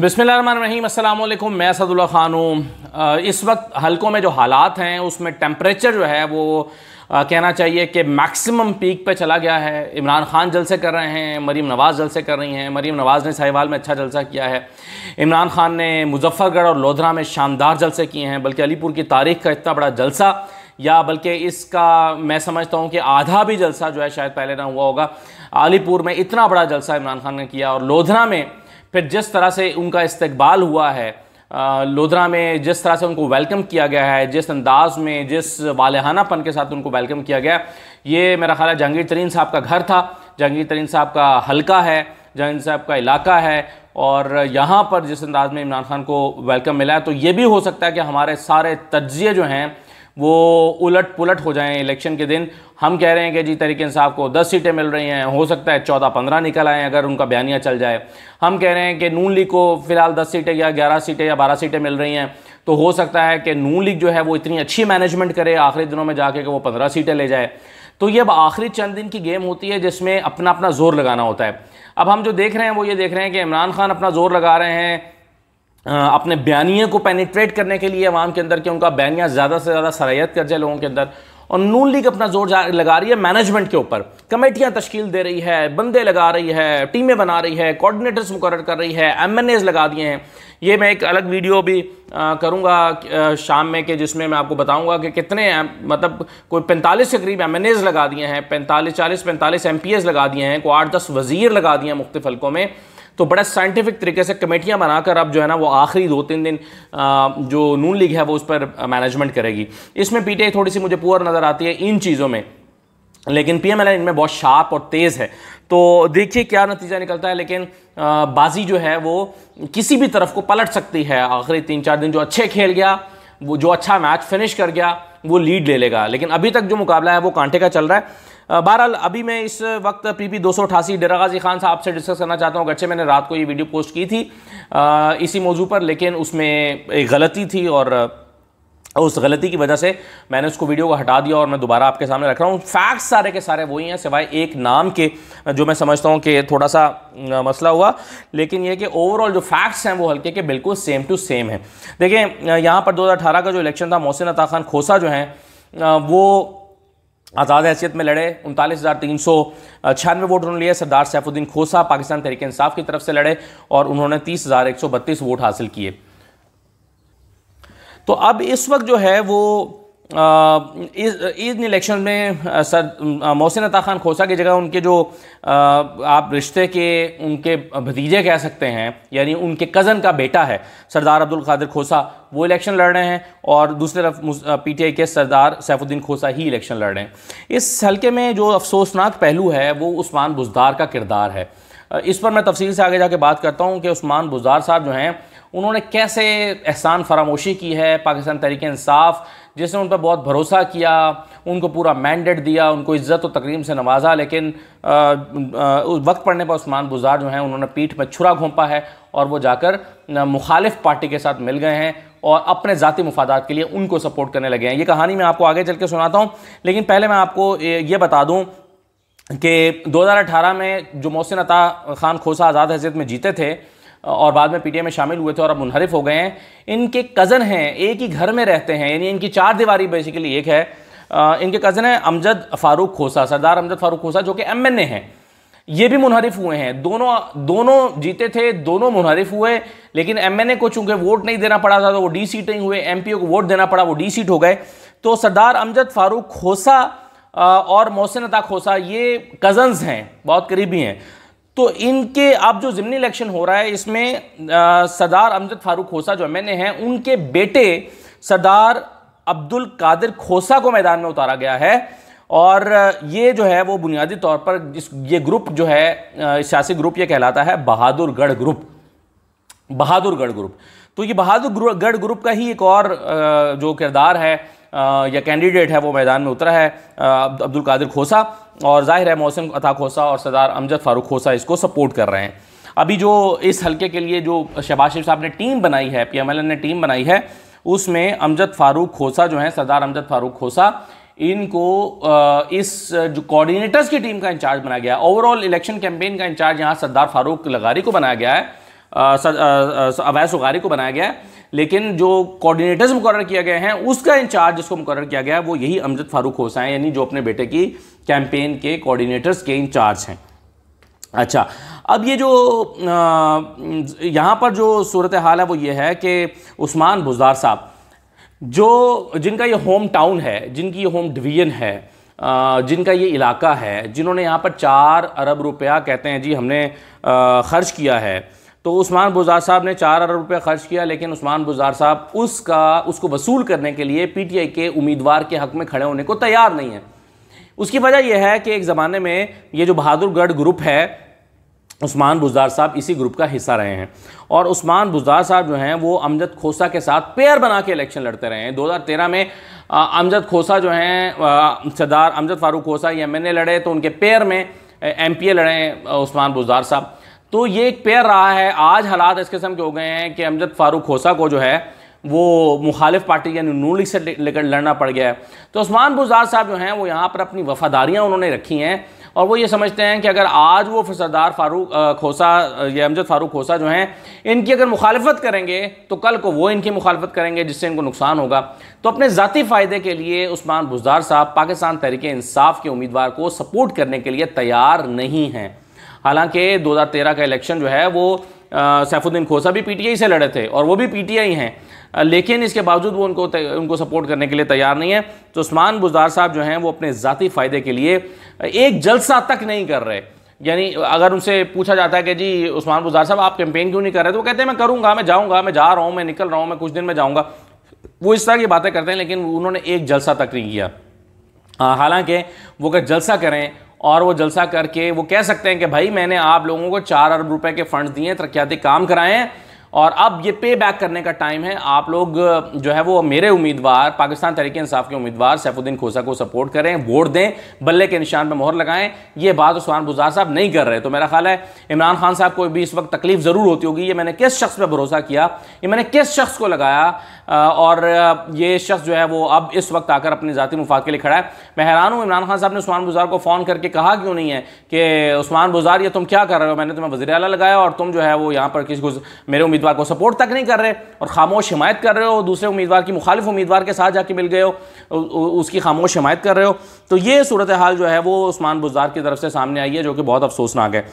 बिसमीम मैं सदुल्ला ख़ान हूँ इस वक्त हल्कों में जो हालात हैं उसमें टेम्परेचर जो है वो आ, कहना चाहिए कि मैक्सिमम पीक पे चला गया है इमरान खान जलसे कर रहे हैं मरीम नवाज़ जलसे कर रही हैं मरीम नवाज़ ने साहिवाल में अच्छा जलसा किया है इमरान खान ने मुजफ्फरगढ़ और लोधरा में शानदार जलसे किए हैं बल्कि अलीपुर की तारीख का इतना बड़ा जलसा या बल्कि इसका मैं समझता हूँ कि आधा भी जलसा जो है शायद पहले ना हुआ होगा अलीपुर में इतना बड़ा जलसा इमरान खान ने किया और लोधरा में फिर जिस तरह से उनका इस्तबाल हुआ है लोधरा में जिस तरह से उनको वेलकम किया गया है जिस अंदाज में जिस वालहानापन के साथ उनको वेलकम किया गया ये मेरा ख्याल है जहांगीर तरीन साहब का घर था जहांगीर तरीन साहब का हलका है जहांगीर साहब का इलाका है और यहाँ पर जिस अंदाज में इमरान खान को वेलकम मिला है तो ये भी हो सकता है कि हमारे सारे तज्जिए जो हैं वो उलट पुलट हो जाएं इलेक्शन के दिन हम कह रहे हैं कि जी तरीके साहब को दस सीटें मिल रही हैं हो सकता है चौदह पंद्रह निकल आएँ अगर उनका बयानिया चल जाए हम कह रहे हैं कि नून लीग को फिलहाल दस सीटें या ग्यारह सीटें या बारह सीटें मिल रही हैं तो हो सकता है कि नून लीग जो है वो इतनी अच्छी मैनेजमेंट करे आखिरी दिनों में जाके कि वो पंद्रह सीटें ले जाए तो ये अब आखिरी चंद दिन की गेम होती है जिसमें अपना अपना जोर लगाना होता है अब हम जो देख रहे हैं वो ये देख रहे हैं कि इमरान खान अपना जोर लगा रहे हैं अपने बयानिए को पेनिट्रेट करने के लिए अवाम के अंदर कि उनका बयानिया ज़्यादा से ज़्यादा सराहियत कर जाए लोगों के अंदर और नून लीग अपना जोर लगा रही है मैनेजमेंट के ऊपर कमेटियां तश्कील दे रही है बंदे लगा रही है टीमें बना रही है कोऑर्डिनेटर्स मुकर कर रही है एम एन एज लगा दिए हैं ये मैं एक अलग वीडियो भी करूँगा शाम में कि जिसमें मैं आपको बताऊँगा कि कितने मतलब कोई पैंतालीस के करीब एम एन एज लगा दिए हैं पैंतालीस चालीस पैंतालीस एम पी एज लगा दिए हैं कोई आठ दस वज़ीर लगा दिए हैं मुख्त हल्कों में तो बड़ा साइंटिफिक तरीके से कमेटियाँ बनाकर अब जो है ना वो आखिरी दो तीन दिन जो नून लीग है वो उस पर मैनेजमेंट करेगी इसमें पीटीआई थोड़ी सी मुझे पुअर नज़र आती है इन चीज़ों में लेकिन पीएमएलएन इनमें बहुत शार्प और तेज़ है तो देखिए क्या नतीजा निकलता है लेकिन बाजी जो है वो किसी भी तरफ को पलट सकती है आखिरी तीन चार दिन जो अच्छे खेल गया वो जो अच्छा मैच फिनिश कर गया वो लीड ले लेगा लेकिन अभी तक जो मुकाबला है वो कांटे का चल रहा है बहरहाल अभी मैं इस वक्त पी पी दो सौ अठासी डेरा गाजी खान साहब से डिस्कस करना चाहता हूँ अगरचे मैंने रात को ये वीडियो पोस्ट की थी आ, इसी मौजू पर लेकिन उसमें एक गलती थी और उस गलती की वजह से मैंने उसको वीडियो को हटा दिया और मैं दोबारा आपके सामने रख रहा हूँ फैक्ट्स सारे के सारे वही हैं सिवाय एक नाम के जो मैं समझता हूँ कि थोड़ा सा मसला हुआ लेकिन ये कि ओवरऑल जो फैक्ट्स हैं वो हल्के के बिल्कुल सेम टू सेम हैं देखिए यहाँ पर 2018 का जो इलेक्शन था मोहसिन अता खान खोसा जो हैं वो आज़ाद हैसियत में लड़े उनतालीस हज़ार तीन सौ छियानवे वोट उन्होंने लिए सरदार सैफुद्दीन खोसा पाकिस्तान तहरीक इंसाफ की तरफ से लड़े और उन्होंने तीस हज़ार एक सौ बत्तीस वोट हासिल किए तो अब इस वक्त जो है वो इन इलेक्शन में सर मोहसिन अता खान खोसा की जगह उनके जो आ, आप रिश्ते के उनके भतीजे कह सकते हैं यानी उनके कज़न का बेटा है सरदार अब्दुल कादिर खोसा वो इलेक्शन लड़ रहे हैं और दूसरी तरफ पीटीआई के सरदार सैफुद्दीन खोसा ही इलेक्शन लड़ रहे हैं इस हलके में जो अफसोसनाक पहलू है वो उस्मान बुजदार का किरदार है इस पर मैं तफसील से आगे जाके बात करता हूँ कि उस्मान बुजदार साहब जो हैं उन्होंने कैसे एहसान फरामोशी की है पाकिस्तान तरीके इंसाफ जिसने उन पर बहुत भरोसा किया उनको पूरा मैंडेट दिया उनको इज़्ज़त और तकरीम से नवाजा लेकिन आ, आ, वक्त पड़ने पर उस्मान बुजार जो हैं उन्होंने पीठ में छुरा घोंपा है और वो जाकर मुखालिफ पार्टी के साथ मिल गए हैं और अपने ज़ाती मफादात के लिए उनको सपोर्ट करने लगे हैं ये कहानी मैं आपको आगे चल के सुनाता हूँ लेकिन पहले मैं आपको ये बता दूँ कि 2018 में जो मोहसिन अता खान खोसा आज़ाद हैसियत में जीते थे और बाद में पीटीआई में शामिल हुए थे और अब मुनहरफ हो गए हैं इनके कज़न हैं एक ही घर में रहते हैं यानी इनकी चार दीवारी बेसिकली एक है इनके कज़न हैं अमजद फारूक खोसा सरदार अमजद फारूक खोसा जो कि एम एन ए हैं ये भी मुनहरफ हुए हैं दोनों दोनों जीते थे दोनों मुनहरफ हुए लेकिन एमएनए को चूंकि वोट नहीं देना पड़ा था तो वो डी सीट नहीं हुए एम को वोट देना पड़ा वो डी सीट हो गए तो सरदार अमजद फारूक खोसा और मोहसिन अता खोसा ये कज़न्स हैं बहुत करीबी हैं तो इनके अब जो ज़िमनी इलेक्शन हो रहा है इसमें सरदार अमजद फारूक खोसा जो एम हैं उनके बेटे सरदार अब्दुल कादिर खोसा को मैदान में उतारा गया है और ये जो है वो बुनियादी तौर पर जिस ये ग्रुप जो है सियासी ग्रुप ये कहलाता है बहादुरगढ़ ग्रुप बहादुरगढ़ ग्रुप तो ये बहादुरगढ़ ग्रुप का ही एक और जो किरदार है या कैंडिडेट है वो मैदान में उतरा है अब्दुल कादिर खोसा और जाहिर है मोहसिन अता खोसा और सरदार अमजद फारूक खोसा इसको सपोर्ट कर रहे हैं अभी जो इस हलके के लिए जो शबाज शरीफ साहब ने टीम बनाई है पी ने टीम बनाई है उसमें अमजद फारूक खोसा जो है सरदार अमजद फारूक खोसा इनको इस जो कोऑर्डिनेटर्स की टीम का इंचार्ज बनाया गया ओवरऑल इलेक्शन कैंपेन का इंचार्ज यहाँ सरदार फारूक लगारी को बनाया गया है अवैस उगारी को बनाया गया है लेकिन जो कोऑर्डिनेटर्स मुकर किया गया है उसका इंचार्ज जिसको मुकर किया गया है वो यही अमजद फारूक होसा है यानी जो अपने बेटे की कैंपेन के कोऑर्डिनेटर्स के इंचार्ज हैं अच्छा अब ये जो यहाँ पर जो सूरत हाल है वो ये है कि उस्मान भुजार साहब जो जिनका ये होम टाउन है जिनकी ये होम डिवीज़न है जिनका ये इलाका है जिन्होंने यहाँ पर चार अरब रुपया कहते हैं जी हमने खर्च किया है तो उस्मान बुजार साहब ने चार अरब रुपये खर्च किया लेकिन उस्मान बुजार साहब उसका उसको वसूल करने के लिए पी के उम्मीदवार के हक में खड़े होने को तैयार नहीं है उसकी वजह यह है कि एक ज़माने में ये जो बहादुरगढ़ ग्रुप है उस्मान बुजार साहब इसी ग्रुप का हिस्सा रहे हैं और उस्मान बुजार साहब जो हैं वो अमजद खोसा के साथ पेयर बना के इलेक्शन लड़ते रहे हैं 2013 में अमजद खोसा जो हैं सरदार अमजद फारूक खोसा ये एम लड़े तो उनके पेयर में एम लड़े उस्मान बुजार साहब तो ये एक पेयर रहा है आज हालात इस किस्म के हो गए हैं कि अमजद फारूक खोसा को जो है वो मुखालिफ पार्टी यानी नून लीग से लेकर लड़ना पड़ गया है तो उस्मान बुजार साहब जो हैं वो यहाँ पर अपनी वफादारियाँ उन्होंने रखी हैं और वो ये समझते हैं कि अगर आज वो सरदार फारूक खोसा या अमजद फारूक खोसा जो हैं इनकी अगर मुखालफत करेंगे तो कल को वो इनकी मुखालफत करेंगे जिससे इनको नुकसान होगा तो अपने ज़ाती फ़ायदे के लिए उस्मान बुजार साहब पाकिस्तान तहरीक इंसाफ के उम्मीदवार को सपोर्ट करने के लिए तैयार नहीं हैं हालांकि 2013 का इलेक्शन जो है वो सैफुद्दीन खोसा भी पीटीआई से लड़े थे और वो भी पीटीआई हैं लेकिन इसके बावजूद वो उनको उनको सपोर्ट करने के लिए तैयार नहीं है तो उस्मान बुजदार साहब जो हैं वो अपने ज़ाती फ़ायदे के लिए एक जलसा तक नहीं कर रहे यानी अगर उनसे पूछा जाता है कि जी उस्मान बुजार साहब आप कैंपेन क्यों नहीं कर रहे तो वो कहते हैं मैं करूँगा मैं जाऊँगा मैं जा रहा हूँ मैं निकल रहा हूँ मैं कुछ दिन में जाऊँगा वो इस तरह की बातें करते हैं लेकिन उन्होंने एक जलसा तक नहीं किया हालांकि वो अगर जलसा करें और वो जलसा करके वो कह सकते हैं कि भाई मैंने आप लोगों को चार अरब रुपए के फंड्स दिए तरक्याती काम कराएं और अब ये पे बैक करने का टाइम है आप लोग जो है वो मेरे उम्मीदवार पाकिस्तान तरीके इंसाफ के उम्मीदवार सैफुद्दीन खोसा को सपोर्ट करें वोट दें बल्ले के निशान पर मोहर लगाएं ये बात उस्मान बुजार साहब नहीं कर रहे तो मेरा ख्याल है इमरान खान साहब को भी इस वक्त तकलीफ ज़रूर होती होगी ये मैंने किस शख्स पर भरोसा किया ये मैंने किस शख्स को लगाया और ये शख्स जो है वो अब इस वक्त आकर अपने ज़ाती मुफाद के लिए खड़ा है मैं हैरान हूँ इमरान खान साहब ने उस्मान बुजार को फ़ोन करके कहा क्यों नहीं है कि उस्मान बुजार ये तुम क्या कर रहे हो मैंने तुम्हें वजी अला लगाया और तुम जो है वो यहाँ पर किसी मेरे उम्मीद उम्मीदवार को सपोर्ट तक नहीं कर रहे और खामोश हिमायत कर रहे हो दूसरे उम्मीदवार की मुखालिफ उम्मीदवार के साथ जाके मिल गए हो उसकी खामोश हिमायत कर रहे हो तो ये सूरत हाल जो है वो उस्मान बुजार की तरफ से सामने आई है जो कि बहुत अफसोसनाक है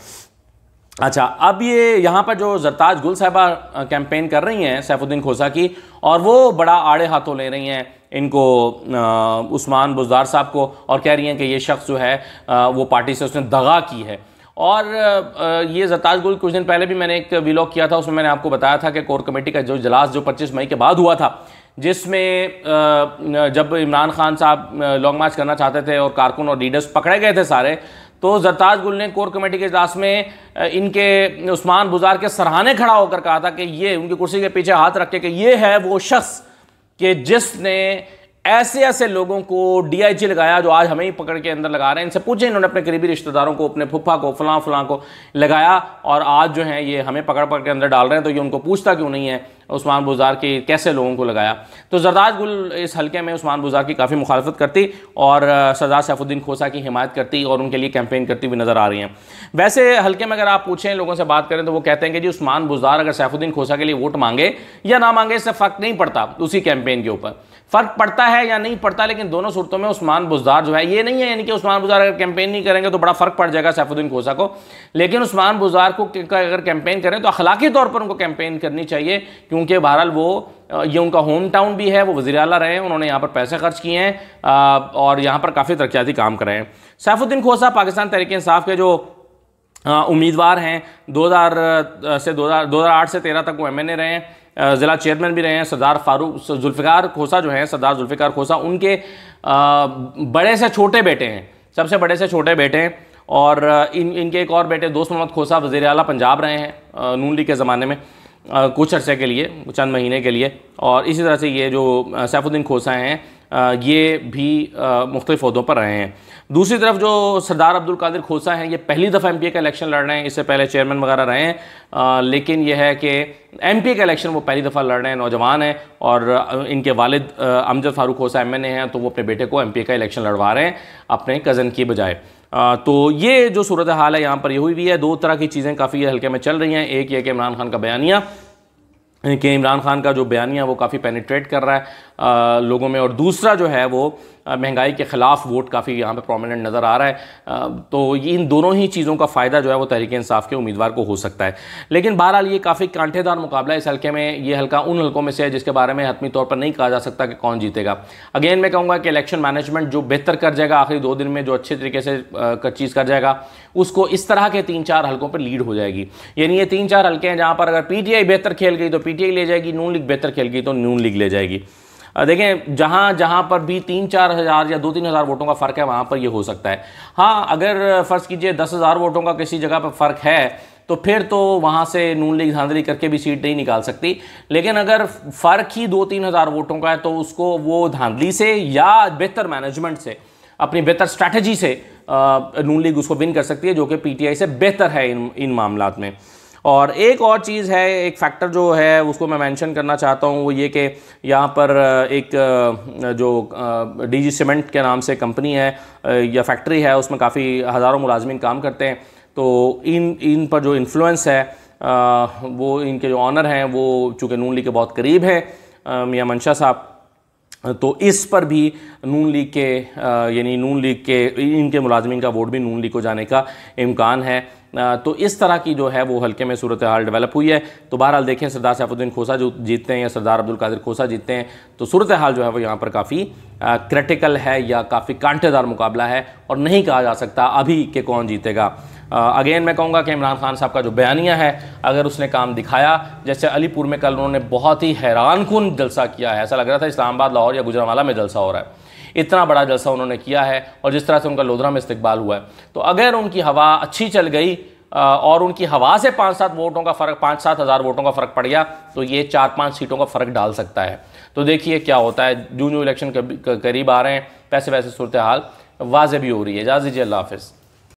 अच्छा अब ये यहाँ पर जो जरताज गुल साहबा कैंपेन कर रही हैं सैफुद्दीन खोसा की और वो बड़ा आड़े हाथों ले रही हैं इनको आ, उस्मान बुजदार साहब को और कह रही हैं कि ये शख्स जो है आ, वो पार्टी से उसने दगा की है और ये जताज गुल कुछ दिन पहले भी मैंने एक विलॉग किया था उसमें मैंने आपको बताया था कि कोर कमेटी का जो इजलास जो 25 मई के बाद हुआ था जिसमें जब इमरान खान साहब लॉन्ग मार्च करना चाहते थे और कारकुन और लीडर्स पकड़े गए थे सारे तो जरताज गुल ने कोर कमेटी के इजलास में इनके उस्मान बुजार के सराहने खड़ा होकर कहा था कि ये उनकी कुर्सी के पीछे हाथ रख के कि ये है वो शख्स कि जिसने ऐसे ऐसे लोगों को डीआईजी लगाया जो आज हमें ही पकड़ के अंदर लगा रहे हैं इनसे पूछे इन्होंने अपने करीबी रिश्तेदारों को अपने फुफा को फलां फलां को लगाया और आज जो है ये हमें पकड़ पकड़ के अंदर डाल रहे हैं तो ये उनको पूछता क्यों नहीं है उस्मान बुजार के कैसे लोगों को लगाया तो जरदाज गुल इस हल्के में उस्मान बुजार की काफ़ी मुखालफत करती और सरदार सैफुद्दीन खोसा की हिमायत करती और उनके लिए कैंपेन करती हुई नज़र आ रही हैं वैसे हल्के में अगर आप पूछें लोगों से बात करें तो वो कहते हैं कि जी उस्मान बुजार अगर सैफुद्दीन खोसा के लिए वोट मांगे या ना मांगे इससे फ़र्क नहीं पड़ता उसी कैंपेन के ऊपर फ़र्क पड़ता है या नहीं पड़ता लेकिन दोनों सूरतों में उस्मान बुजदार जो है ये नहीं है यानी कि उस्मान बुजार अगर कैंपेन नहीं करेंगे तो बड़ा फ़र्क पड़ जाएगा सैफुद्दीन कोसा को लेकिन उस्मान बुजार को अगर कैंपेन करें तो अखलाकी तौर पर उनको कैंपेन करनी चाहिए क्योंकि बहरहाल वो ये उनका होम टाउन भी है वो वजी अला रहे हैं उन्होंने यहाँ पर पैसे खर्च किए हैं और यहाँ पर काफ़ी तरक्याती काम करें हैं सैफुद्दीन खोसा पाकिस्तान तरीके इंसाफ के जो उम्मीदवार हैं 2000 से 2000 2008 से 13 तक वो एमएनए रहे हैं ज़िला चेयरमैन भी रहे हैं सरदार फारूक जुल्फ़िकार खोसा जो हैं सरदार जुल्फ़िकार खोसा उनके बड़े से छोटे बेटे हैं सबसे बड़े से छोटे बेटे हैं और इन इनके एक और बेटे दोस्त मोहम्मद खोसा वजीर अला पंजाब रहे हैं नून लीग के ज़माने में कुछ अरसे के लिए चंद महीने के लिए और इसी तरह से ये जो सैफुद्दीन खोसा हैं ये भी मुख्तफ अहदों पर रहे हैं दूसरी तरफ जो सरदार अब्दुल कादिर खोसा हैं ये पहली दफ़ा एम का इलेक्शन लड़ रहे हैं इससे पहले चेयरमैन वगैरह रहे हैं आ, लेकिन यह है कि एम का इलेक्शन वो पहली दफ़ा लड़ रहे हैं नौजवान हैं और इनके वालिद अमजद फारूक खोसा एम हैं तो वो अपने बेटे को एम का इलेक्शन लड़वा रहे हैं अपने कज़न की बजाय तो ये जो सूरत हाल है यहाँ पर ये हुई हुई है दो तरह की चीज़ें काफ़ी हल्के में चल रही हैं एक ये कि इमरान खान का बयानिया कि इमरान खान का जो बयानिया वो काफ़ी पेनिट्रेट कर रहा है लोगों में और दूसरा जो है वो महंगाई के ख़िलाफ़ वोट काफ़ी यहाँ पे प्रोमिनेंट नज़र आ रहा है तो इन दोनों ही चीज़ों का फ़ायदा जो है वो तहरीक इंसाफ के उम्मीदवार को हो सकता है लेकिन बहरहाल ये काफ़ी कांटेदार मुकाबला है इस हल्के में ये हल्का उन हल्कों में से है जिसके बारे में हतमी तौर पर नहीं कहा जा सकता कि कौन जीतेगा अगेन मैं कहूँगा कि इलेक्शन मैनेजमेंट जो बेहतर कर जाएगा आखिरी दो दिन में जो अच्छे तरीके से चीज़ कर जाएगा उसको इस तरह के तीन चार हल्कों पर लीड हो जाएगी यानी ये तीन चार हल्के हैं जहाँ पर अगर पी बेहतर खेल गई तो पी ले जाएगी नून लीग बेहतर खेल गई तो नून लीग ले जाएगी देखें जहाँ जहाँ पर भी तीन चार हज़ार या दो तीन हज़ार वोटों का फ़र्क है वहाँ पर यह हो सकता है हाँ अगर फ़र्ज़ कीजिए दस हज़ार वोटों का किसी जगह पर फ़र्क है तो फिर तो वहाँ से नून लीग धांधली करके भी सीट नहीं निकाल सकती लेकिन अगर फ़र्क ही दो तीन हज़ार वोटों का है तो उसको वो धांधली से या बेहतर मैनेजमेंट से अपनी बेहतर स्ट्रैटेजी से नून लीग उसको विन कर सकती है जो कि पीटीआई से बेहतर है इन इन मामला में और एक और चीज़ है एक फैक्टर जो है उसको मैं मेंशन करना चाहता हूँ वो ये कि यहाँ पर एक जो डीजी सीमेंट के नाम से कंपनी है या फैक्ट्री है उसमें काफ़ी हज़ारों मुलाजमिन काम करते हैं तो इन इन पर जो इन्फ्लुएंस है वो इनके जो ऑनर हैं वो चूँकि नून ली के बहुत करीब हैं मियाँ मंशा साहब तो इस पर भी नून लीग के यानी नून लीग के इनके मुलाजमीन का वोट भी नून लीग को जाने का इम्कान है तो इस तरह की जो है वो हल्के में सूरत हाल डेवलप हुई है तो बहरहाल देखें सरदार सैफुद्दीन खोसा जो जीतते हैं या सरदार अब्दुल कादिर खोसा जीतते हैं तो सूरत हाल जो है वो यहाँ पर काफ़ी क्रिटिकल है या काफ़ी कांटेदार मुकाबला है और नहीं कहा जा सकता अभी के कौन जीतेगा अगेन uh, मैं कहूँगा कि इमरान खान साहब का जो बयानिया है अगर उसने काम दिखाया जैसे अलीपुर में कल उन्होंने बहुत ही हैरान कन जलसा किया है ऐसा लग रहा था इस्लामाबाद लाहौर या गुजरावाला में जलसा हो रहा है इतना बड़ा जलसा उन्होंने किया है और जिस तरह से उनका लोधरा में इस्तकबाल हुआ है तो अगर उनकी हवा अच्छी चल गई uh, और उनकी हवा से पाँच सात वोटों का फ़र्क पाँच सात हज़ार वोटों का फ़र्क पड़ गया तो ये चार पाँच सीटों का फ़र्क डाल सकता है तो देखिए क्या होता है जून जून इलेक्शन करीब आ रहे हैं पैसे वैसे सूरत हाल वाजे भी हो रही है इजाज़ दीजिए अल्लाह हाफिज़